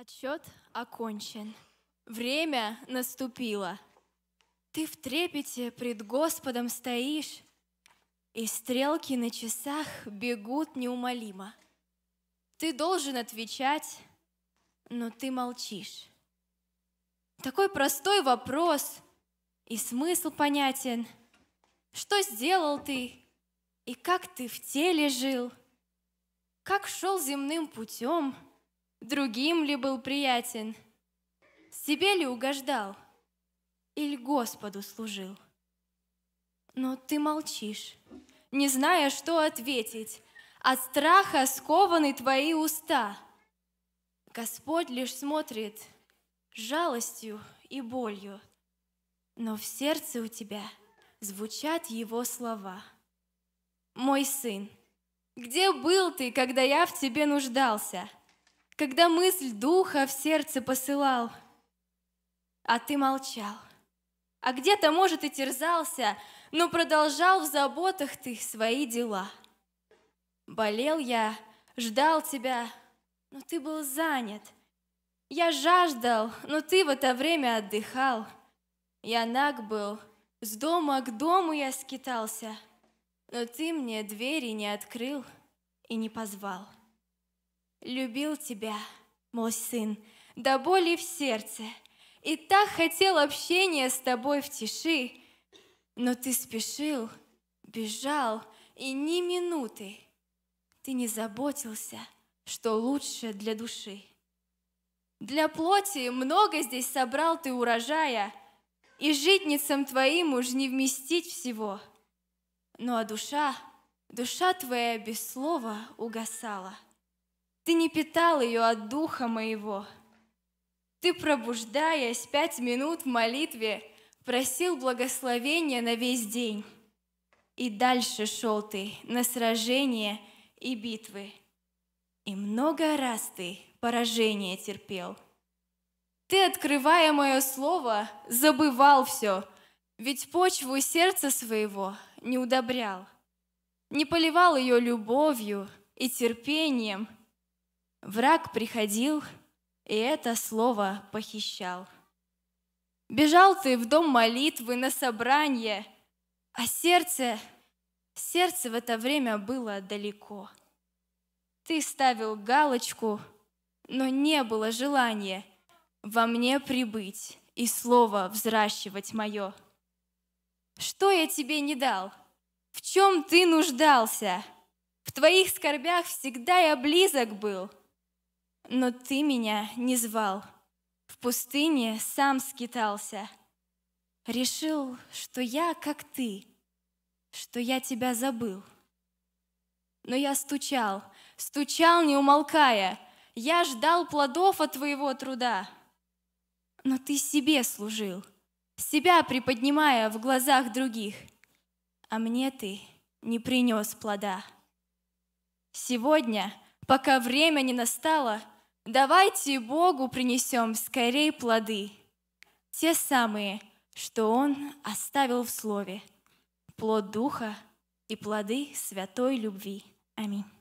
Отсчет окончен. Время наступило. Ты в трепете пред Господом стоишь, и стрелки на часах бегут неумолимо. Ты должен отвечать, но ты молчишь. Такой простой вопрос, и смысл понятен. Что сделал ты, и как ты в теле жил, как шел земным путем — другим ли был приятен, себе ли угождал или Господу служил. Но ты молчишь, не зная, что ответить, от страха скованы твои уста. Господь лишь смотрит жалостью и болью, но в сердце у тебя звучат его слова. «Мой сын, где был ты, когда я в тебе нуждался?» когда мысль духа в сердце посылал, а ты молчал. А где-то, может, и терзался, но продолжал в заботах ты свои дела. Болел я, ждал тебя, но ты был занят. Я жаждал, но ты в это время отдыхал. Я наг был, с дома к дому я скитался, но ты мне двери не открыл и не позвал. Любил тебя, мой сын, до боли в сердце, и так хотел общения с тобой в тиши, но ты спешил, бежал, и ни минуты ты не заботился, что лучше для души. Для плоти много здесь собрал ты урожая, и житницам твоим уж не вместить всего. Ну а душа, душа твоя без слова угасала — ты не питал ее от духа моего. Ты, пробуждаясь пять минут в молитве, просил благословения на весь день. И дальше шел ты на сражения и битвы. И много раз ты поражение терпел. Ты, открывая мое слово, забывал все, ведь почву сердца своего не удобрял, не поливал ее любовью и терпением – Враг приходил и это слово похищал. Бежал ты в дом молитвы на собрание, а сердце, сердце в это время было далеко. Ты ставил галочку, но не было желания во мне прибыть и слово взращивать мое. Что я тебе не дал? В чем ты нуждался? В твоих скорбях всегда я близок был — но ты меня не звал. В пустыне сам скитался. Решил, что я как ты, что я тебя забыл. Но я стучал, стучал, не умолкая. Я ждал плодов от твоего труда. Но ты себе служил, себя приподнимая в глазах других. А мне ты не принес плода. Сегодня, пока время не настало, Давайте Богу принесем скорее плоды, те самые, что Он оставил в Слове, плод Духа и плоды святой любви. Аминь.